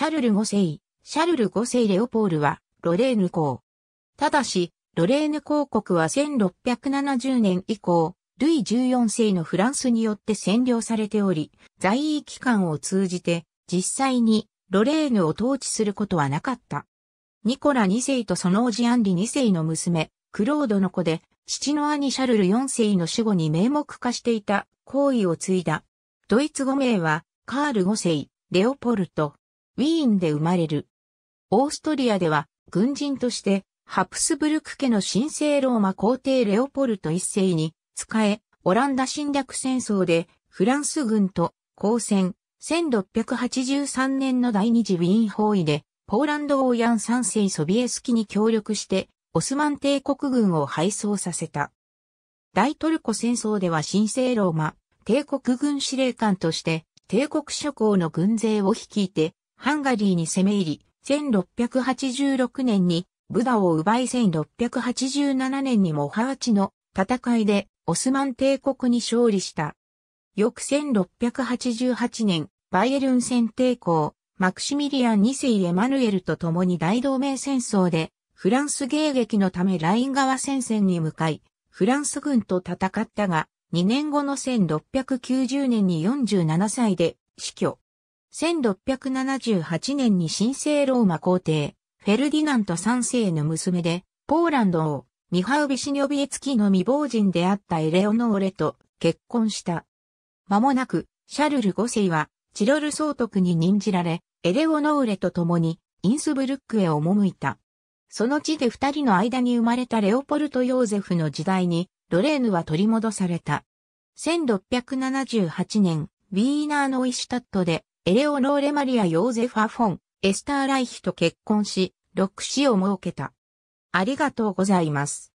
シャルル5世、シャルル5世レオポールは、ロレーヌ公。ただし、ロレーヌ公国は1670年以降、ルイ14世のフランスによって占領されており、在位期間を通じて、実際にロレーヌを統治することはなかった。ニコラ2世とそのおじアンリ2世の娘、クロードの子で、父の兄シャルル4世の死後に名目化していた行為を継いだ。ドイツ語名は、カール5世、レオポルト、ウィーンで生まれる。オーストリアでは、軍人として、ハプスブルク家の神聖ローマ皇帝レオポルト一世に、仕え、オランダ侵略戦争で、フランス軍と交戦、1683年の第二次ウィーン包囲で、ポーランド王ヤン三世ソビエスキに協力して、オスマン帝国軍を敗走させた。大トルコ戦争では神聖ローマ、帝国軍司令官として、帝国諸侯の軍勢を率いて、ハンガリーに攻め入り、1686年にブダを奪い1687年にもハーチの戦いでオスマン帝国に勝利した。翌1688年、バイエルン戦帝国、マクシミリアン2世エマヌエルと共に大同盟戦争で、フランス迎撃のためライン川戦線に向かい、フランス軍と戦ったが、2年後の1690年に47歳で死去。1678年に神聖ローマ皇帝、フェルディナント3世の娘で、ポーランド王、ミハウビシニョビエツキの未亡人であったエレオノーレと結婚した。間もなく、シャルル5世は、チロル総督に任じられ、エレオノーレと共に、インスブルックへ赴いた。その地で二人の間に生まれたレオポルト・ヨーゼフの時代に、ロレーヌは取り戻された。1678年、ウィーナーのイシュタットで、エレオノーレ・マリア・ヨーゼファ・フォン、エスター・ライヒと結婚し、6子を設けた。ありがとうございます。